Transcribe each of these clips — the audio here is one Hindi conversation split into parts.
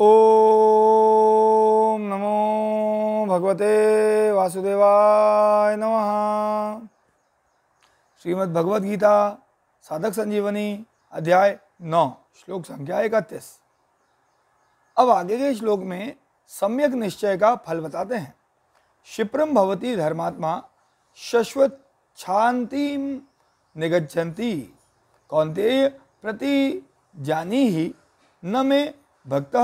ओम नमो भगवते वासुदेवाय नमः श्रीमद् भगवत गीता साधक संजीवनी अध्याय नौ श्लोक संख्या इकतीस अब आगे के श्लोक में सम्यक निश्चय का फल बताते हैं क्षिप्रम भवती धर्मात्मा शश्वत शांति निगछती कौनते प्रति जानी ही न में भक्त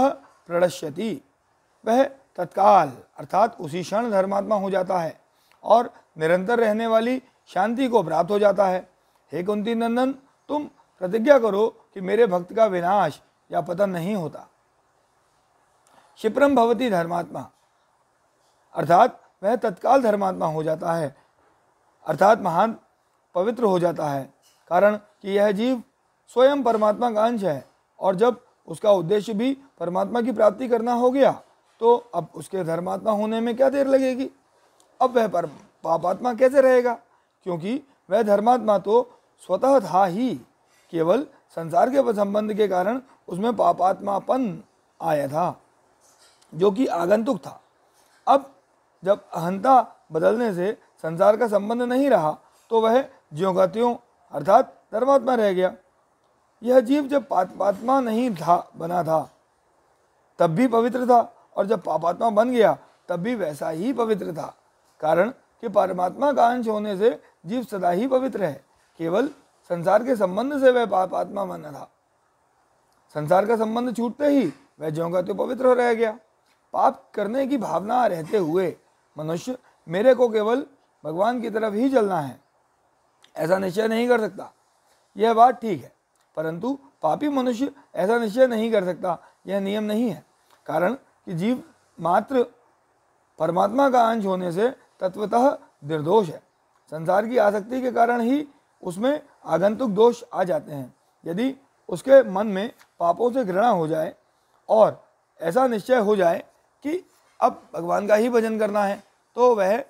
प्रणश्यति वह तत्काल अर्थात उसी क्षण धर्मात्मा हो जाता है और निरंतर रहने वाली शांति को प्राप्त हो जाता है हे कुंती नंदन तुम प्रतिज्ञा करो कि मेरे भक्त का विनाश या पतन नहीं होता क्षिप्रम भवती धर्मात्मा अर्थात वह तत्काल धर्मात्मा हो जाता है अर्थात महान पवित्र हो जाता है कारण कि यह जीव स्वयं परमात्मा का अंश है और जब उसका उद्देश्य भी परमात्मा की प्राप्ति करना हो गया तो अब उसके धर्मात्मा होने में क्या देर लगेगी अब वह पर पापात्मा कैसे रहेगा क्योंकि वह धर्मात्मा तो स्वतः था ही केवल संसार के संबंध के कारण उसमें पापात्मापन आया था जो कि आगंतुक था अब जब अहंता बदलने से संसार का संबंध नहीं रहा तो वह ज्यों अर्थात धर्मात्मा रह गया यह जीव जब पापात्मा नहीं था बना था तब भी पवित्र था और जब पापात्मा बन गया तब भी वैसा ही पवित्र था कारण कि परमात्मा का अंश होने से जीव सदा ही पवित्र है केवल संसार के संबंध से वह पापात्मा बना था संसार का संबंध छूटते ही वह ज्यों का तो पवित्र हो रह गया पाप करने की भावना रहते हुए मनुष्य मेरे को केवल भगवान की तरफ ही चलना है ऐसा निश्चय नहीं कर सकता यह बात ठीक है परंतु पापी मनुष्य ऐसा निश्चय नहीं कर सकता यह नियम नहीं है कारण कि जीव मात्र परमात्मा का अंश होने से तत्वतः निर्दोष है संसार की आसक्ति के कारण ही उसमें आगंतुक दोष आ जाते हैं यदि उसके मन में पापों से घृणा हो जाए और ऐसा निश्चय हो जाए कि अब भगवान का ही भजन करना है तो वह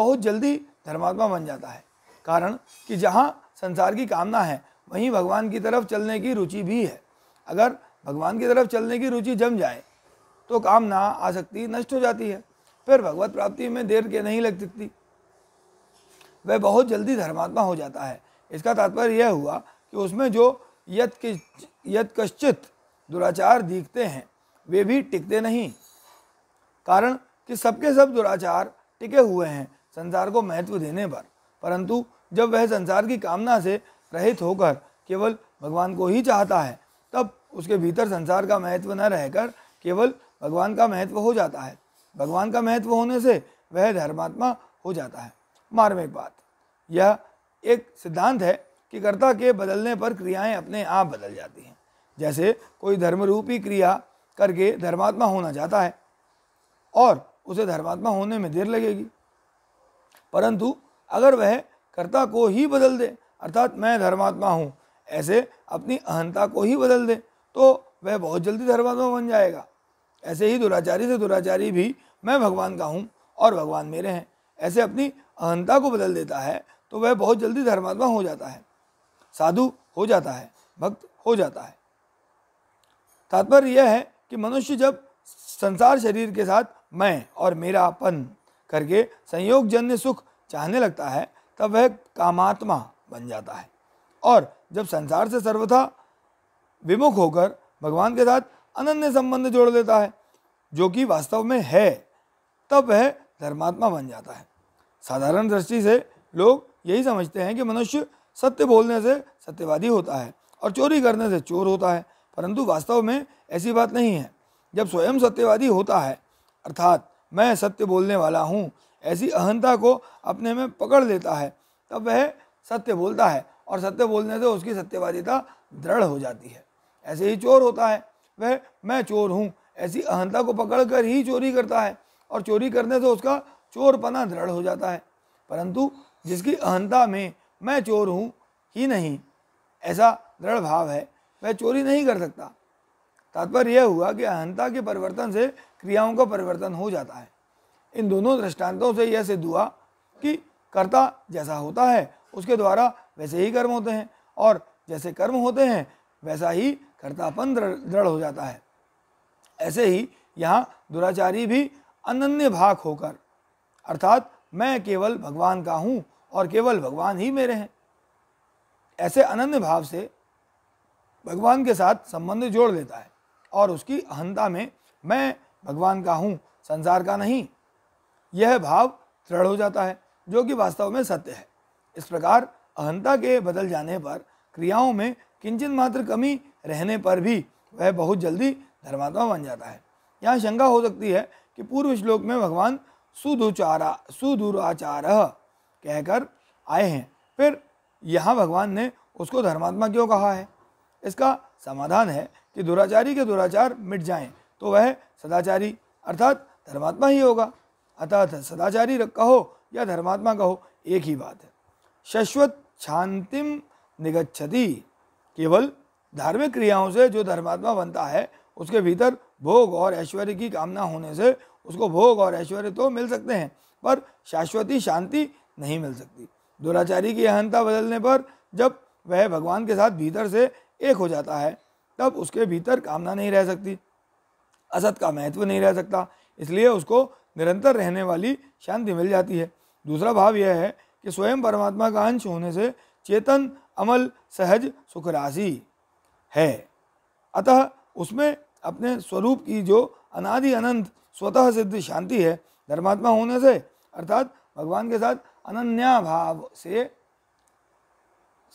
बहुत जल्दी धर्मात्मा बन जाता है कारण कि जहाँ संसार की कामना है वहीं भगवान की तरफ चलने की रुचि भी है अगर भगवान की तरफ चलने की रुचि जम जाए तो काम ना आ सकती नष्ट हो जाती है फिर भगवत प्राप्ति में देर के नहीं लग सकती वह बहुत जल्दी धर्मात्मा हो जाता है इसका तात्पर्य यह हुआ कि उसमें जो यत यत कश्चित दुराचार दिखते हैं वे भी टिकते नहीं कारण कि सबके सब दुराचार टिके हुए हैं संसार को महत्व देने पर परंतु जब वह संसार की कामना से रहित होकर केवल भगवान को ही चाहता है तब उसके भीतर संसार का महत्व न रहकर केवल भगवान का महत्व हो जाता है भगवान का महत्व होने से वह धर्मात्मा हो जाता है मार्मिक बात यह एक सिद्धांत है कि कर्ता के बदलने पर क्रियाएं अपने आप बदल जाती हैं जैसे कोई धर्मरूपी क्रिया करके धर्मात्मा होना चाहता है और उसे धर्मात्मा होने में देर लगेगी परंतु अगर वह कर्ता को ही बदल दे अर्थात मैं धर्मात्मा हूँ ऐसे अपनी अहंता को ही बदल दे तो वह बहुत जल्दी धर्मात्मा बन जाएगा ऐसे ही दुराचारी से दुराचारी भी मैं भगवान का हूँ और भगवान मेरे हैं ऐसे अपनी अहंता को बदल देता है तो वह बहुत जल्दी धर्मात्मा हो जाता है साधु हो जाता है भक्त हो जाता है तात्पर्य यह है कि मनुष्य जब संसार शरीर के साथ मैं और मेरापन करके संयोगजन्य सुख चाहने लगता है तब वह कामात्मा बन जाता है और जब संसार से सर्वथा विमुख होकर भगवान के साथ अनन्य संबंध जोड़ लेता है जो कि वास्तव में है तब वह धर्मात्मा बन जाता है साधारण दृष्टि से लोग यही समझते हैं कि मनुष्य सत्य बोलने से सत्यवादी होता है और चोरी करने से चोर होता है परंतु वास्तव में ऐसी बात नहीं है जब स्वयं सत्यवादी होता है अर्थात मैं सत्य बोलने वाला हूँ ऐसी अहंता को अपने में पकड़ लेता है तब वह सत्य बोलता है और सत्य बोलने से उसकी सत्यवादिता दृढ़ हो जाती है ऐसे ही चोर होता है वह मैं चोर हूँ ऐसी अहंता को पकड़ कर ही चोरी करता है और चोरी करने से उसका चोरपना दृढ़ हो जाता है परंतु जिसकी अहंता में मैं चोर हूँ ही नहीं ऐसा दृढ़ भाव है वह चोरी नहीं कर सकता तात्पर्य यह हुआ कि अहंता के परिवर्तन से क्रियाओं का परिवर्तन हो जाता है इन दोनों दृष्टांतों से यह सिद्ध हुआ कि कर्ता जैसा होता है उसके द्वारा वैसे ही कर्म होते हैं और जैसे कर्म होते हैं वैसा ही कर्तापन दृढ़ हो जाता है ऐसे ही यहाँ दुराचारी भी अनन्य भाग होकर अर्थात मैं केवल भगवान का हूँ और केवल भगवान ही मेरे हैं ऐसे अनन्य भाव से भगवान के साथ संबंध जोड़ लेता है और उसकी अहंता में मैं भगवान का हूँ संसार का नहीं यह भाव दृढ़ हो जाता है जो कि वास्तव में सत्य है इस प्रकार अहंता के बदल जाने पर क्रियाओं में किंचन मात्र कमी रहने पर भी वह बहुत जल्दी धर्मात्मा बन जाता है यहाँ शंका हो सकती है कि पूर्व श्लोक में भगवान सुदुचारा सुदुराचार कहकर आए हैं फिर यहाँ भगवान ने उसको धर्मात्मा क्यों कहा है इसका समाधान है कि दुराचारी के दुराचार मिट जाएं तो वह सदाचारी अर्थात धर्मात्मा ही होगा अतः सदाचारी कहो या धर्मात्मा कहो एक ही बात है शश्वत शांतिम निगच्छति केवल धार्मिक क्रियाओं से जो धर्मात्मा बनता है उसके भीतर भोग और ऐश्वर्य की कामना होने से उसको भोग और ऐश्वर्य तो मिल सकते हैं पर शाश्वती शांति नहीं मिल सकती दुराचारी की अहंता बदलने पर जब वह भगवान के साथ भीतर से एक हो जाता है तब उसके भीतर कामना नहीं रह सकती असत का महत्व नहीं रह सकता इसलिए उसको निरंतर रहने वाली शांति मिल जाती है दूसरा भाव यह है कि स्वयं परमात्मा का अंश होने से चेतन अमल सहज सुख राशि है अतः उसमें अपने स्वरूप की जो अनादि अनंत स्वतः सिद्ध शांति है धर्मात्मा होने से अर्थात भगवान के साथ अनन्या भाव से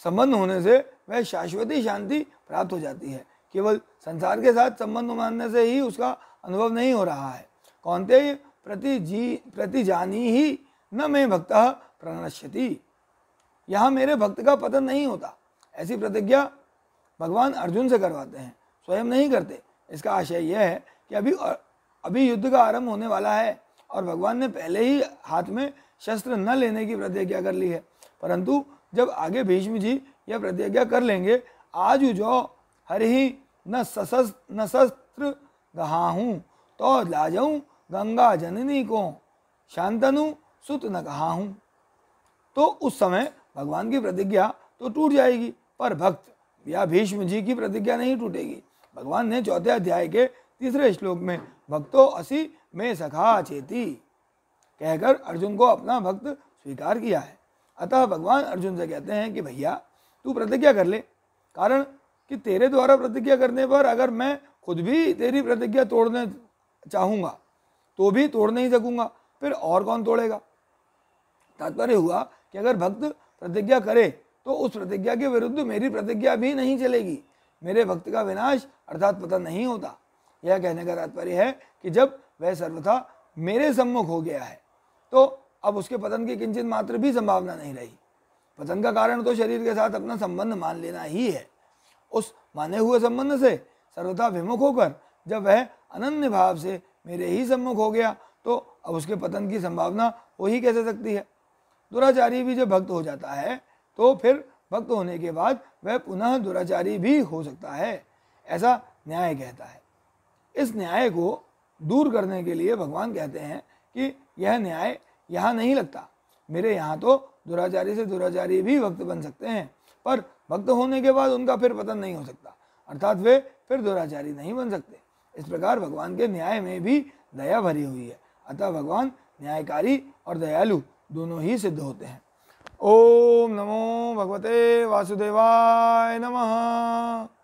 संबंध होने से वह शाश्वती शांति प्राप्त हो जाती है केवल संसार के साथ संबंध मानने से ही उसका अनुभव नहीं हो रहा है कौनते प्रति जी प्रति जानी ही न मैं भक्त प्रणश्यति यहाँ मेरे भक्त का पतन नहीं होता ऐसी प्रतिज्ञा भगवान अर्जुन से करवाते हैं स्वयं नहीं करते इसका आशय यह है कि अभी अभी युद्ध का आरंभ होने वाला है और भगवान ने पहले ही हाथ में शस्त्र न लेने की प्रतिज्ञा कर ली है परंतु जब आगे भीष्म जी यह प्रतिज्ञा कर लेंगे आज जो हरि न सशस्त्र न शस्त्र हूँ तो जाऊँ गंगा जननी को शांतनु सुत न हूँ तो उस समय भगवान की प्रतिज्ञा तो टूट जाएगी पर भक्त या भीष्म जी की प्रतिज्ञा नहीं टूटेगी भगवान ने चौथे अध्याय के तीसरे श्लोक में भक्तो असी में सखा चेती कहकर अर्जुन को अपना भक्त स्वीकार किया है अतः भगवान अर्जुन से कहते हैं कि भैया तू प्रतिज्ञा कर ले कारण कि तेरे द्वारा प्रतिज्ञा करने पर अगर मैं खुद भी तेरी प्रतिज्ञा तोड़ने चाहूँगा तो भी तोड़ नहीं सकूँगा फिर और कौन तोड़ेगा तात्पर्य हुआ कि अगर भक्त प्रतिज्ञा करे तो उस प्रतिज्ञा के विरुद्ध मेरी प्रतिज्ञा भी नहीं चलेगी मेरे भक्त का विनाश अर्थात पता नहीं होता यह कहने का तात्पर्य है कि जब वह सर्वथा मेरे सम्मुख हो गया है तो अब उसके पतन की किंचित मात्र भी संभावना नहीं रही पतन का कारण तो शरीर के साथ अपना संबंध मान लेना ही है उस माने हुए संबंध से सर्वथा विमुख होकर जब वह अनन्य भाव से मेरे ही सम्मुख हो गया तो अब उसके पतन की संभावना हो ही कैसे सकती है दुराचारी भी जब भक्त हो जाता है तो फिर भक्त होने के बाद वह पुनः दुराचारी भी हो सकता है ऐसा न्याय कहता है इस न्याय को दूर करने के लिए भगवान कहते हैं कि यह न्याय यहाँ नहीं लगता मेरे यहाँ तो दुराचारी से दुराचारी भी भक्त बन सकते हैं पर भक्त होने के बाद उनका फिर पतन नहीं हो सकता अर्थात वे फिर दुराचारी नहीं बन सकते इस प्रकार भगवान के न्याय में भी दया भरी हुई है अतः भगवान न्यायकारी और दयालु दोनों ही सिद्ध होते हैं ओम नमो भगवते वासुदेवाय नमः